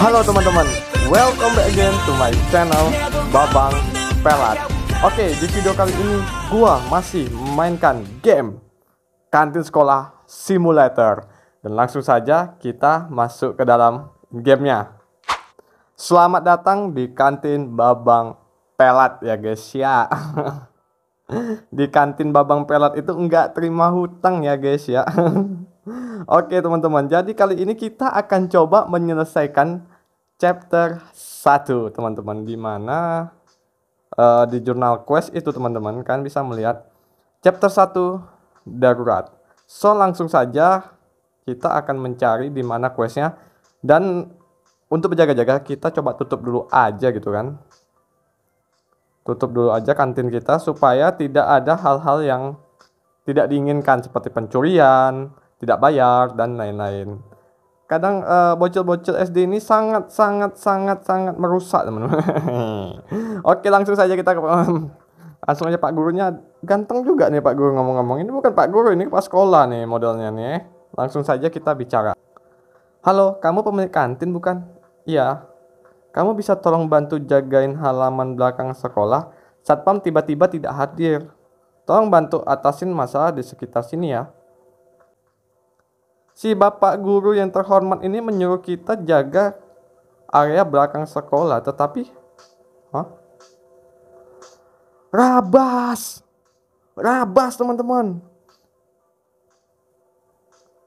Halo teman-teman, welcome back again to my channel Babang Pelat. Oke, di video kali ini gua masih memainkan game Kantin Sekolah Simulator. Dan langsung saja kita masuk ke dalam gamenya. Selamat datang di Kantin Babang Pelat ya guys ya. di kantin Babang Pelat itu enggak terima hutang ya guys ya. Oke teman-teman, jadi kali ini kita akan coba menyelesaikan chapter 1 teman-teman di mana uh, eh, di jurnal quest itu teman-teman kan bisa melihat chapter 1 darurat. So langsung saja kita akan mencari di mana questnya dan untuk berjaga-jaga kita coba tutup dulu aja gitu kan tutup dulu aja kantin kita supaya tidak ada hal-hal yang tidak diinginkan seperti pencurian, tidak bayar dan lain-lain. Kadang bocil eh, bocil-bocil SD ini sangat sangat sangat sangat merusak, teman-teman. Oke, langsung saja kita ke langsung aja Pak gurunya ganteng juga nih Pak guru ngomong-ngomong. Ini bukan Pak guru, ini pas sekolah nih modelnya nih. Langsung saja kita bicara. Halo, kamu pemilik kantin bukan? Iya, kamu bisa tolong bantu jagain halaman belakang sekolah? Satpam tiba-tiba tidak hadir. Tolong bantu atasin masalah di sekitar sini ya. Si bapak guru yang terhormat ini menyuruh kita jaga area belakang sekolah, tetapi huh? Rabas. Rabas, teman-teman.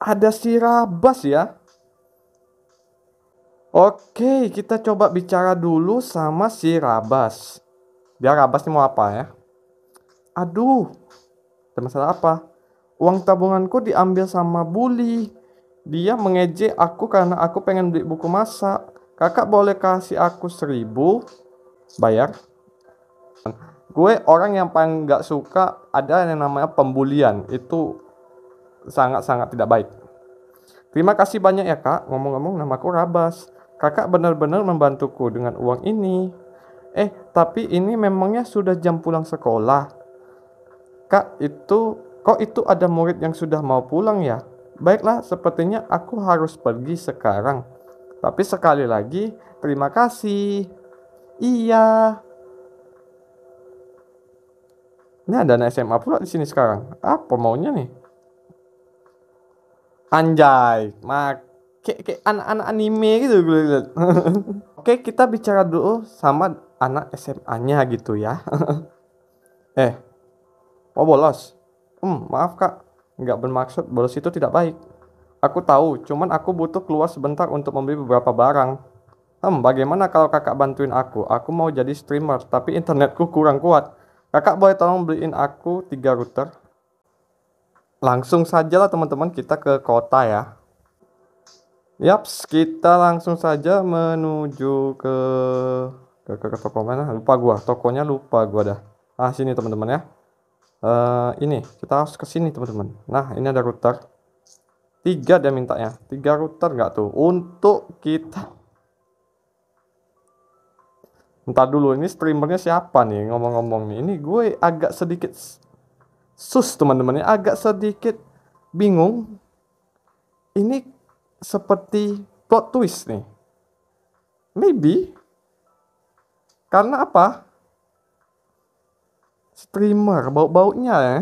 Ada si Rabas ya. Oke, kita coba bicara dulu sama si Rabas. Biar Rabas nih mau apa ya? Aduh, ada masalah apa? Uang tabunganku diambil sama bully. Dia mengejek aku karena aku pengen beli buku masak. Kakak boleh kasih aku seribu? Bayar? Gue orang yang paling gak suka ada yang namanya pembulian. Itu sangat-sangat tidak baik. Terima kasih banyak ya kak. Ngomong-ngomong namaku Rabas Kakak benar-benar membantuku dengan uang ini. Eh, tapi ini memangnya sudah jam pulang sekolah. Kak, itu kok itu ada murid yang sudah mau pulang ya? Baiklah, sepertinya aku harus pergi sekarang. Tapi sekali lagi, terima kasih. Iya. Ini ada anak SMA pula di sini sekarang. Apa maunya nih? Anjay, mak kayak kayak anak-anak anime gitu gue lihat. Oke, kita bicara dulu sama anak SMA-nya gitu ya. eh, mau oh, bolos? Hmm, maaf kak, nggak bermaksud bolos itu tidak baik. Aku tahu, cuman aku butuh keluar sebentar untuk membeli beberapa barang. Hmm, bagaimana kalau kakak bantuin aku? Aku mau jadi streamer, tapi internetku kurang kuat. Kakak boleh tolong beliin aku tiga router? Langsung saja lah teman-teman kita ke kota ya Yaps, kita langsung saja menuju ke ke, ke, ke toko mana? Lupa gua, tokonya lupa gua dah. Ah, sini teman-teman ya. Uh, ini kita harus ke sini teman-teman. Nah, ini ada router. Tiga dia minta ya, Tiga router nggak tuh untuk kita. Entar dulu ini streamernya siapa nih ngomong-ngomong nih. Ini gue agak sedikit sus teman-teman ya, agak sedikit bingung. Ini seperti plot twist nih. Maybe karena apa? Streamer bau-baunya ya.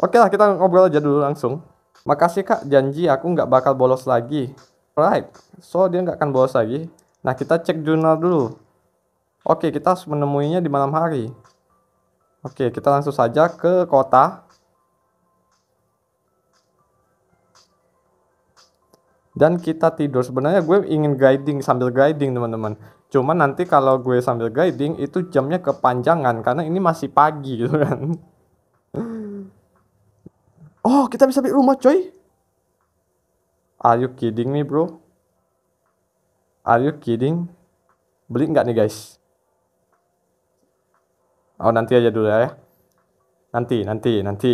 Oke lah kita ngobrol aja dulu langsung. Makasih kak, janji aku nggak bakal bolos lagi. Right, so dia nggak akan bolos lagi. Nah kita cek jurnal dulu. Oke kita harus menemuinya di malam hari. Oke kita langsung saja ke kota dan kita tidur sebenarnya gue ingin guiding sambil guiding teman-teman cuman nanti kalau gue sambil guiding itu jamnya kepanjangan karena ini masih pagi gitu kan oh kita bisa beli rumah coy are you kidding me bro are you kidding beli nggak nih guys oh nanti aja dulu ya nanti nanti nanti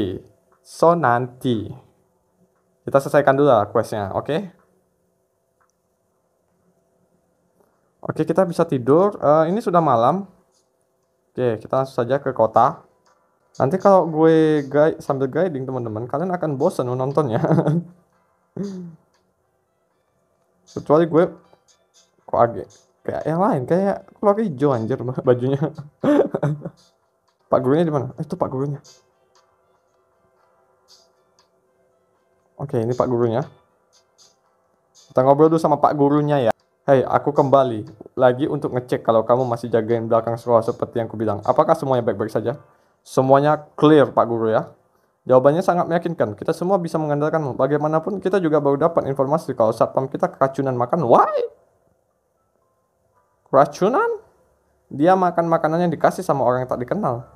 so nanti kita selesaikan dulu lah questnya oke okay? Oke, kita bisa tidur. Uh, ini sudah malam. Oke, kita langsung saja ke kota. Nanti kalau gue guide, sambil guiding teman-teman, kalian akan bosan menontonnya. Kecuali gue kok agak kayak yang lain kayak kalau hijau anjir bajunya. Pak gurunya di mana? Eh, itu Pak gurunya. Oke, ini Pak gurunya. Kita ngobrol dulu sama Pak gurunya ya. Hei, aku kembali lagi untuk ngecek kalau kamu masih jagain belakang sekolah seperti yang kubilang. Apakah semuanya baik-baik saja? Semuanya clear, Pak Guru ya. Jawabannya sangat meyakinkan. Kita semua bisa mengandalkanmu. Bagaimanapun, kita juga baru dapat informasi kalau satpam kita keracunan makan. Why? Keracunan? Dia makan makanan yang dikasih sama orang yang tak dikenal.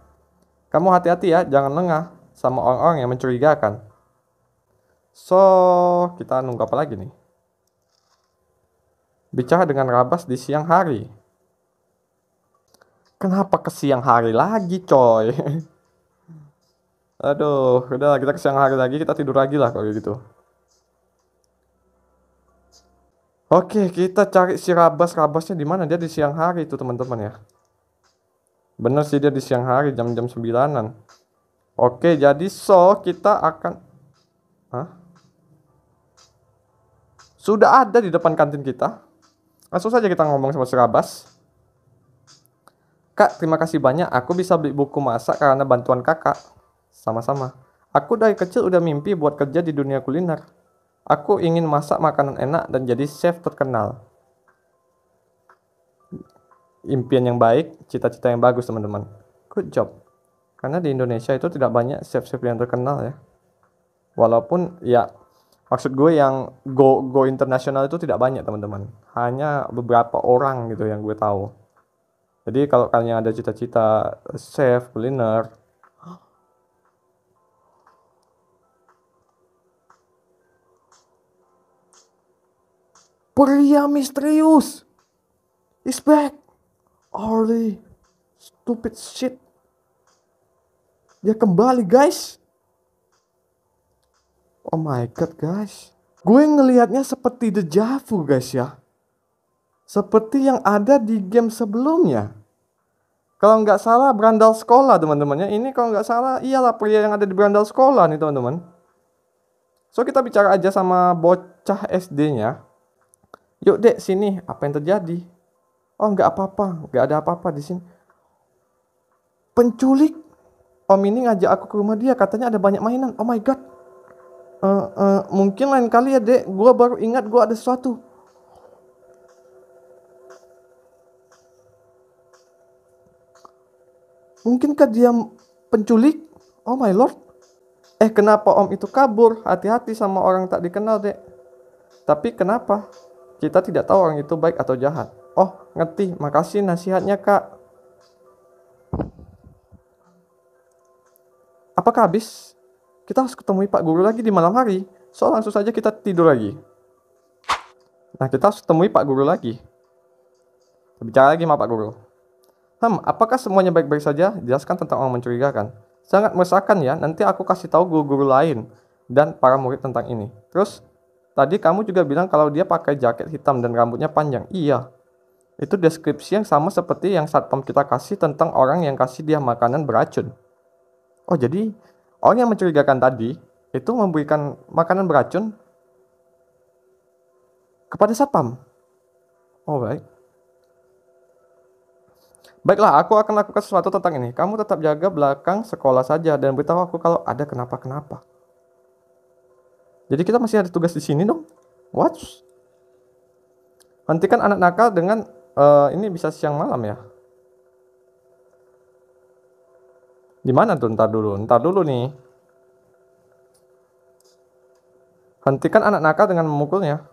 Kamu hati-hati ya, jangan lengah sama orang-orang yang mencurigakan. So, kita nunggu apa lagi nih? bicara dengan Rabas di siang hari. Kenapa ke siang hari lagi, coy? Aduh, udah kita ke siang hari lagi, kita tidur lagi lah kalau gitu. Oke, kita cari si Rabas. Rabasnya di mana? Dia di siang hari itu, teman-teman ya. Bener sih dia di siang hari, jam-jam sembilanan. Oke, jadi so kita akan... Hah? Sudah ada di depan kantin kita. Langsung saja kita ngomong sama Serabas. Kak, terima kasih banyak. Aku bisa beli buku masak karena bantuan kakak. Sama-sama. Aku dari kecil udah mimpi buat kerja di dunia kuliner. Aku ingin masak makanan enak dan jadi chef terkenal. Impian yang baik, cita-cita yang bagus teman-teman. Good job. Karena di Indonesia itu tidak banyak chef-chef yang terkenal ya. Walaupun ya maksud gue yang go go internasional itu tidak banyak teman-teman hanya beberapa orang gitu yang gue tahu jadi kalau kalian ada cita-cita chef kuliner pria misterius is back holy stupid shit dia kembali guys Oh my god guys. Gue ngelihatnya seperti deja vu guys ya. Seperti yang ada di game sebelumnya. Kalau nggak salah berandal sekolah teman-temannya. Ini kalau nggak salah iyalah pria yang ada di berandal sekolah nih teman-teman. So kita bicara aja sama bocah SD-nya. Yuk dek sini apa yang terjadi? Oh nggak apa-apa, nggak ada apa-apa di sini. Penculik Om ini ngajak aku ke rumah dia, katanya ada banyak mainan. Oh my god, uh, uh, mungkin lain kali ya dek gue baru ingat gue ada sesuatu mungkinkah dia penculik oh my lord eh kenapa om itu kabur hati-hati sama orang tak dikenal dek tapi kenapa kita tidak tahu orang itu baik atau jahat oh ngerti makasih nasihatnya kak apakah habis kita harus ketemui Pak Guru lagi di malam hari. So, langsung saja kita tidur lagi. Nah, kita harus ketemui Pak Guru lagi. Bicara lagi sama Pak Guru. Hmm, apakah semuanya baik-baik saja? Jelaskan tentang orang mencurigakan. Sangat meresahkan ya, nanti aku kasih tahu guru-guru lain dan para murid tentang ini. Terus, tadi kamu juga bilang kalau dia pakai jaket hitam dan rambutnya panjang. Iya, itu deskripsi yang sama seperti yang satpam kita kasih tentang orang yang kasih dia makanan beracun. Oh, jadi orang yang mencurigakan tadi itu memberikan makanan beracun kepada satpam. Oh baik. Baiklah, aku akan lakukan sesuatu tentang ini. Kamu tetap jaga belakang sekolah saja dan beritahu aku kalau ada kenapa-kenapa. Jadi kita masih ada tugas di sini dong. Watch. Hentikan anak nakal dengan uh, ini bisa siang malam ya. Di mana tuh ntar dulu? Ntar dulu nih. Hentikan anak nakal dengan memukulnya.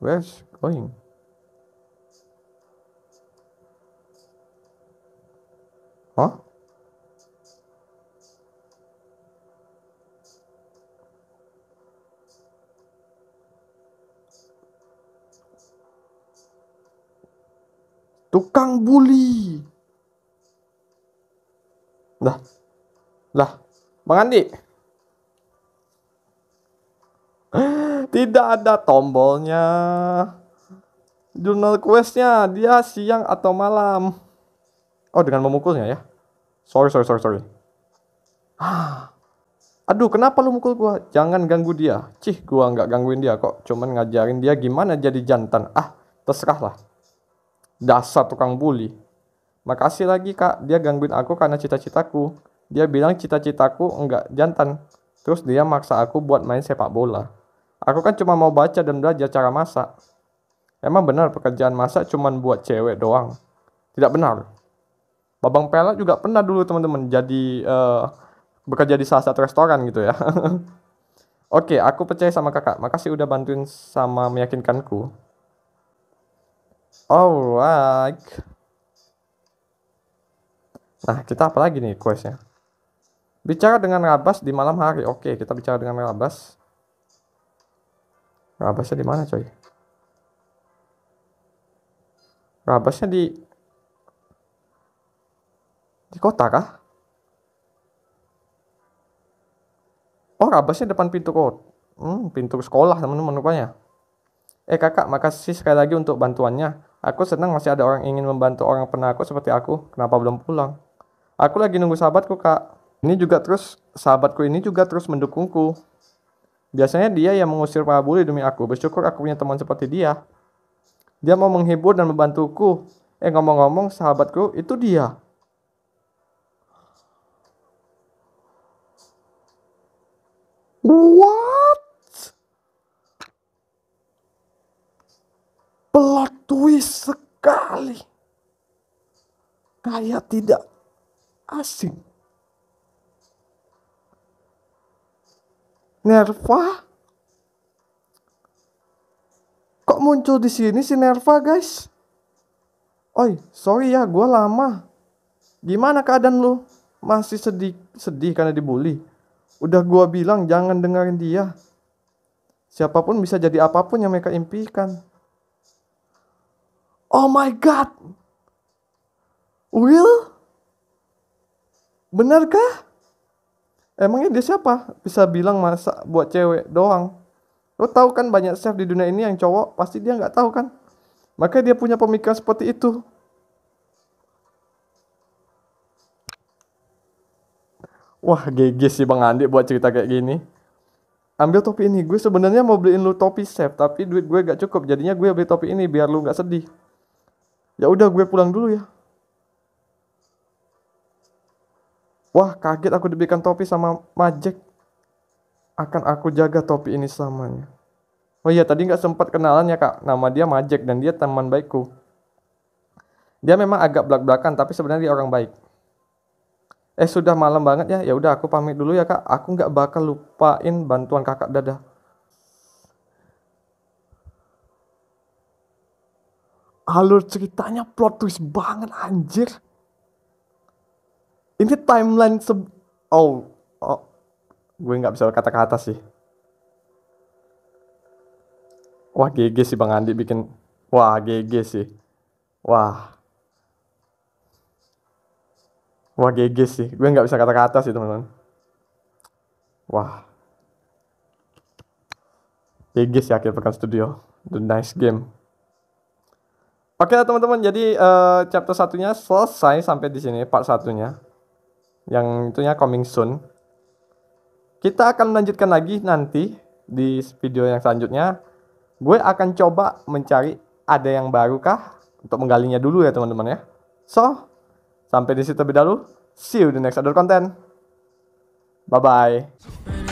Where's going? Hah? Tukang bully. Lah. Lah. Bang Andi. Tidak ada tombolnya. Jurnal questnya dia siang atau malam. Oh dengan memukulnya ya. Sorry sorry sorry sorry. Aduh kenapa lu mukul gua? Jangan ganggu dia. Cih gua nggak gangguin dia kok. Cuman ngajarin dia gimana jadi jantan. Ah terserah lah. Dasar tukang bully. Makasih lagi kak, dia gangguin aku karena cita-citaku. Dia bilang cita-citaku enggak jantan. Terus dia maksa aku buat main sepak bola. Aku kan cuma mau baca dan belajar cara masak. Emang benar pekerjaan masak cuma buat cewek doang? Tidak benar. Babang Pelet juga pernah dulu teman-teman jadi uh, bekerja di salah satu restoran gitu ya. Oke, aku percaya sama kakak. Makasih udah bantuin sama meyakinkanku. Alright. Nah, kita apa lagi nih questnya? Bicara dengan Rabas di malam hari. Oke, kita bicara dengan Rabas. Rabasnya di mana, coy? Rabasnya di di kota kah? Oh, Rabasnya depan pintu kota. Hmm, pintu sekolah teman-teman rupanya. Eh kakak, makasih sekali lagi untuk bantuannya. Aku senang masih ada orang ingin membantu orang pernah aku seperti aku. Kenapa belum pulang? Aku lagi nunggu sahabatku, Kak. Ini juga terus, sahabatku ini juga terus mendukungku. Biasanya dia yang mengusir para bully demi aku. Bersyukur aku punya teman seperti dia. Dia mau menghibur dan membantuku. Eh, ngomong-ngomong, sahabatku itu dia. What? Plot twist sekali. Kayak tidak asik. Nerva kok muncul di sini si Nerva guys? Oi, sorry ya, gue lama. Gimana keadaan lu? Masih sedih, sedih karena dibully. Udah gue bilang jangan dengerin dia. Siapapun bisa jadi apapun yang mereka impikan. Oh my god. Will? benarkah emangnya dia siapa bisa bilang masa buat cewek doang lo tau kan banyak chef di dunia ini yang cowok pasti dia nggak tahu kan makanya dia punya pemikiran seperti itu Wah, GG sih Bang Andi buat cerita kayak gini. Ambil topi ini. Gue sebenarnya mau beliin lu topi chef, tapi duit gue gak cukup. Jadinya gue beli topi ini biar lu gak sedih. Ya udah gue pulang dulu ya. Wah kaget aku diberikan topi sama Majek. Akan aku jaga topi ini selamanya. Oh iya tadi nggak sempat kenalan ya kak. Nama dia Majek dan dia teman baikku. Dia memang agak belak-belakan tapi sebenarnya dia orang baik. Eh sudah malam banget ya. Ya udah aku pamit dulu ya kak. Aku nggak bakal lupain bantuan kakak dadah. Alur ceritanya plot twist banget anjir ini timeline se oh, oh gue nggak bisa kata-kata sih wah GG sih Bang Andi bikin wah GG sih wah wah GG sih gue nggak bisa kata-kata sih teman-teman wah GG sih akhir pekan studio the nice game Oke teman-teman, jadi uh, chapter satunya selesai sampai di sini part satunya yang itunya coming soon. Kita akan melanjutkan lagi nanti di video yang selanjutnya. Gue akan coba mencari ada yang baru kah untuk menggalinya dulu ya teman-teman ya. So, sampai di situ dulu. dahulu. See you di next other content. Bye bye.